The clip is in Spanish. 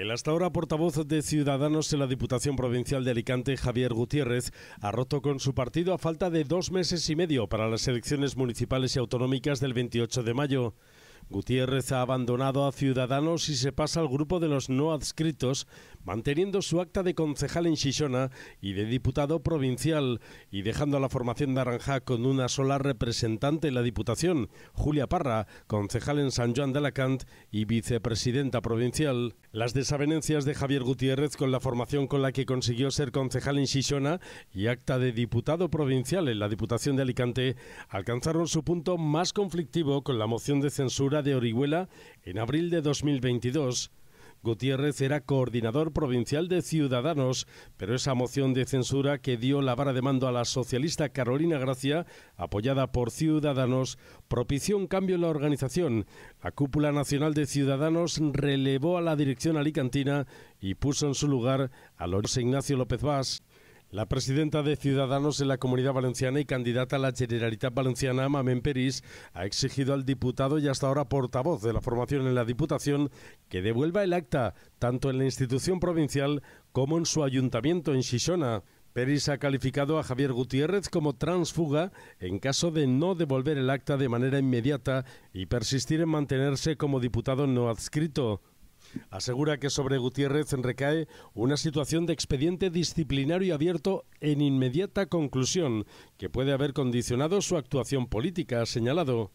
El hasta ahora portavoz de Ciudadanos en la Diputación Provincial de Alicante, Javier Gutiérrez, ha roto con su partido a falta de dos meses y medio para las elecciones municipales y autonómicas del 28 de mayo. Gutiérrez ha abandonado a Ciudadanos y se pasa al grupo de los no adscritos, manteniendo su acta de concejal en Xixona y de diputado provincial, y dejando a la formación naranja con una sola representante en la Diputación, Julia Parra, concejal en San Juan de Alacant y vicepresidenta provincial. Las desavenencias de Javier Gutiérrez con la formación con la que consiguió ser concejal en Xixona y acta de diputado provincial en la Diputación de Alicante alcanzaron su punto más conflictivo con la moción de censura de Orihuela, en abril de 2022, Gutiérrez era coordinador provincial de Ciudadanos, pero esa moción de censura que dio la vara de mando a la socialista Carolina Gracia, apoyada por Ciudadanos, propició un cambio en la organización. La cúpula nacional de Ciudadanos relevó a la dirección alicantina y puso en su lugar a Lorenzo Ignacio López Vaz. La presidenta de Ciudadanos en la Comunidad Valenciana y candidata a la Generalitat Valenciana, Mamen Peris, ha exigido al diputado y hasta ahora portavoz de la formación en la Diputación que devuelva el acta, tanto en la institución provincial como en su ayuntamiento en Shishona. Peris ha calificado a Javier Gutiérrez como transfuga en caso de no devolver el acta de manera inmediata y persistir en mantenerse como diputado no adscrito. Asegura que sobre Gutiérrez recae una situación de expediente disciplinario abierto en inmediata conclusión, que puede haber condicionado su actuación política, ha señalado.